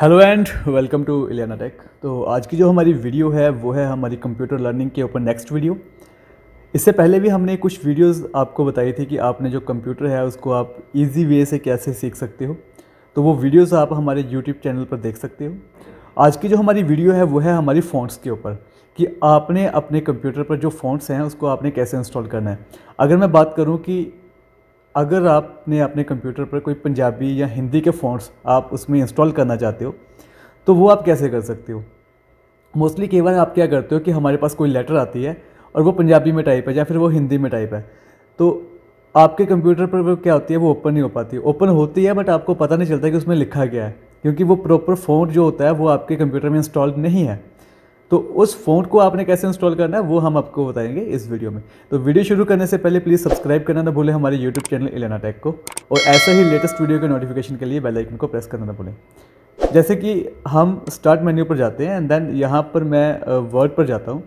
hello and welcome to Elena Tech तो आज की जो हमारी वीडियो है वो है हमारी कंप्यूटर लर्निंग के ऊपर नेक्स्ट वीडियो इससे पहले भी हमने कुछ वीडियोस आपको बताई थी कि आपने जो कंप्यूटर है उसको आप इजी वे से कैसे सीख सकते हो तो वो वीडियोस आप हमारे यूट्यूब चैनल पर देख सकते हो आज की जो हमारी वीडियो है वो है हमारी फ़ोनस के ऊपर कि आपने अपने कंप्यूटर पर जो फ़ोनस हैं उसको आपने कैसे इंस्टॉल करना है अगर मैं बात करूँ कि अगर आपने अपने कंप्यूटर पर कोई पंजाबी या हिंदी के फ़ॉन्ट्स आप उसमें इंस्टॉल करना चाहते हो तो वो आप कैसे कर सकते हो मोस्टली कई बार आप क्या करते हो कि हमारे पास कोई लेटर आती है और वो पंजाबी में टाइप है या फिर वो हिंदी में टाइप है तो आपके कंप्यूटर पर वो क्या होती है वो ओपन नहीं हो पाती ओपन होती है बट आपको पता नहीं चलता कि उसमें लिखा गया है क्योंकि वो प्रॉपर फ़ॉन्ट जो होता है वो आपके कंप्यूटर में इंस्टॉल नहीं है तो उस फ़ोन को आपने कैसे इंस्टॉल करना है वो हम आपको बताएंगे इस वीडियो में तो वीडियो शुरू करने से पहले प्लीज़ सब्सक्राइब करना ना भूलें हमारे यूट्यूब चैनल इलेना टेक को और ऐसे ही लेटेस्ट वीडियो के नोटिफिकेशन के लिए बेल आइकन को प्रेस करना ना भूलें जैसे कि हम स्टार्ट मेन्यू पर जाते हैं एंड देन यहाँ पर मैं वर्ड पर जाता हूँ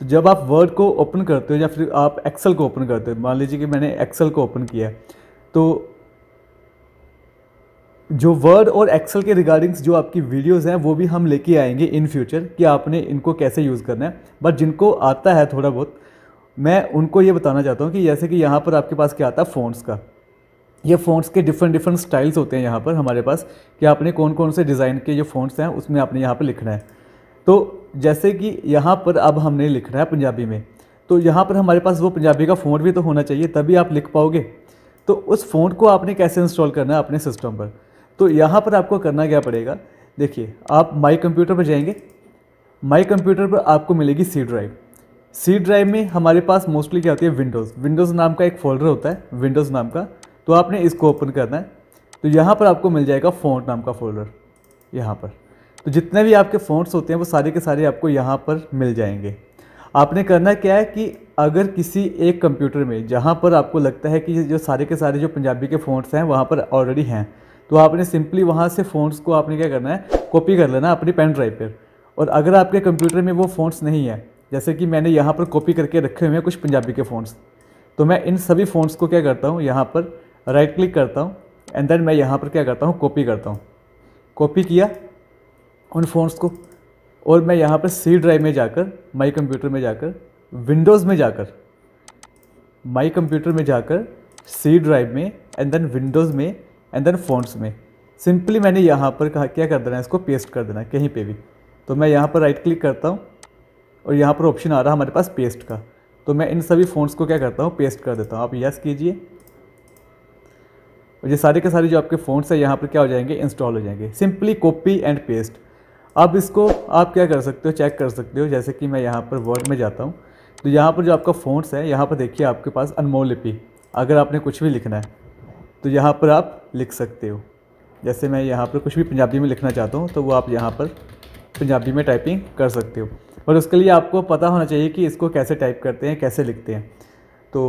तो जब आप वर्ड को ओपन करते हो या फिर आप एक्सेल को ओपन करते हो मान लीजिए कि मैंने एक्सेल को ओपन किया तो जो वर्ड और एक्सेल के रिगार्डिंग्स जो आपकी वीडियोस हैं वो भी हम लेके आएंगे इन फ्यूचर कि आपने इनको कैसे यूज़ करना है बट जिनको आता है थोड़ा बहुत मैं उनको ये बताना चाहता हूँ कि जैसे कि यहाँ पर आपके पास क्या आता है फ़ोन्स का ये फ़ोन्स के डिफरेंट डिफरेंट स्टाइल्स होते हैं यहाँ पर हमारे पास कि आपने कौन कौन से डिज़ाइन के जो फ़ोन्स हैं उसमें आपने यहाँ पर लिखना है तो जैसे कि यहाँ पर अब हमने लिखना है पंजाबी में तो यहाँ पर हमारे पास वो पंजाबी का फ़ोन भी तो होना चाहिए तभी आप लिख पाओगे तो उस फ़ोन को आपने कैसे इंस्टॉल करना है अपने सिस्टम पर तो यहाँ पर आपको करना क्या पड़ेगा देखिए आप माई कंप्यूटर पर जाएंगे माई कंप्यूटर पर आपको मिलेगी सी ड्राइव सी ड्राइव में हमारे पास मोस्टली क्या होती है विंडोज़ विंडोज़ नाम का एक फोल्डर होता है विंडोज़ नाम का तो आपने इसको ओपन करना है तो यहाँ पर आपको मिल जाएगा फ़ॉन्ट नाम का फोल्डर यहाँ पर तो जितने भी आपके फ़ॉन्ट्स होते हैं वो सारे के सारे आपको यहाँ पर मिल जाएंगे आपने करना क्या है कि अगर किसी एक कंप्यूटर में जहाँ पर आपको लगता है कि जो सारे के सारे जो पंजाबी के फ़ॉन्ट्स हैं वहाँ पर ऑलरेडी हैं तो आपने सिंपली वहाँ से फ़ोन्स को आपने क्या करना है कॉपी कर लेना अपनी पेन ड्राइव पर और अगर आपके कंप्यूटर में वो फ़ोन्स नहीं है जैसे कि मैंने यहाँ पर कॉपी करके रखे हुए हैं कुछ पंजाबी के फ़ोन्स तो मैं इन सभी फ़ोन्स को क्या करता हूँ यहाँ पर राइट क्लिक करता हूँ एंड देन मैं यहाँ पर क्या करता हूँ कॉपी करता हूँ कॉपी किया उन फ़ोन्स को और मैं यहाँ पर सी ड्राइव में जाकर माई कंप्यूटर में जाकर विंडोज़ में जाकर माई कंप्यूटर में जाकर सी ड्राइव में एंड देन विंडोज़ में एंड देन फोन्ट्स में सिंपली मैंने यहाँ पर कहा क्या कर देना है इसको पेस्ट कर देना है कहीं पे भी तो मैं यहाँ पर राइट क्लिक करता हूँ और यहाँ पर ऑप्शन आ रहा है हमारे पास पेस्ट का तो मैं इन सभी फ़ोन्स को क्या करता हूँ पेस्ट कर देता हूँ आप यस कीजिए और ये सारे के सारे जो आपके फ़ोन्स हैं यहाँ पर क्या हो जाएंगे इंस्टॉल हो जाएंगे सिंपली कॉपी एंड पेस्ट अब इसको आप क्या कर सकते हो चेक कर सकते हो जैसे कि मैं यहाँ पर वर्ड में जाता हूँ तो यहाँ पर जो आपका फ़ोन्स है यहाँ पर देखिए आपके पास अनमोल लिपि अगर आपने कुछ भी लिखना है तो यहाँ पर आप लिख सकते हो जैसे मैं यहाँ पर कुछ भी पंजाबी में लिखना चाहता हूँ तो वो आप यहाँ पर पंजाबी में टाइपिंग कर सकते हो और उसके लिए आपको पता होना चाहिए कि इसको कैसे टाइप करते हैं कैसे लिखते हैं तो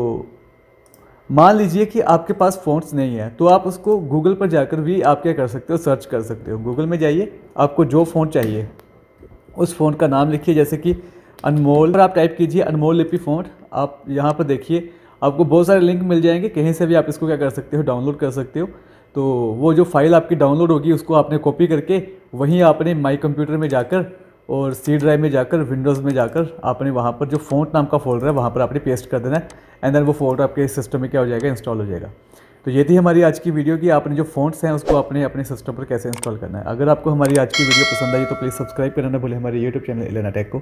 मान लीजिए कि आपके पास फ़ॉन्ट्स नहीं है तो आप उसको गूगल पर जाकर भी आप क्या कर सकते हो सर्च कर सकते हो गूगल में जाइए आपको जो फ़ोन चाहिए उस फ़ोन का नाम लिखिए जैसे कि अनमोल पर आप टाइप कीजिए अनमोल लिपि फ़ोन आप यहाँ पर देखिए आपको बहुत सारे लिंक मिल जाएंगे कहीं से भी आप इसको क्या कर सकते हो डाउनलोड कर सकते हो तो वो जो फाइल आपकी डाउनलोड होगी उसको आपने कॉपी करके वहीं आपने माई कंप्यूटर में जाकर और सी ड्राइव में जाकर विंडोज़ में जाकर आपने वहाँ पर जो फोन नाम का फोल्डर है वहाँ पर आपने पेस्ट कर देना है एंड देन वो फोल्डर आपके सिस्टम में क्या हो जाएगा इंस्टॉल हो जाएगा तो ये थी हमारी आज की वीडियो की आपने जो फ़ोन्स हैं उसको अपने अपने सिस्टम पर कैसे इंस्टॉल करना है अगर आपको हमारी आज की वीडियो पसंद आई तो प्लीज़ सब्सक्राइब करना ना भूलें हमारे यूट्यूब चैनल इलेना टेक को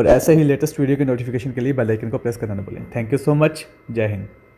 और ऐसे ही लेटेस्ट वीडियो के नोटिफिकेशन के लिए बेलाइकन को प्रेस करना ना भूलें थैंक यू सो मच जय हिंद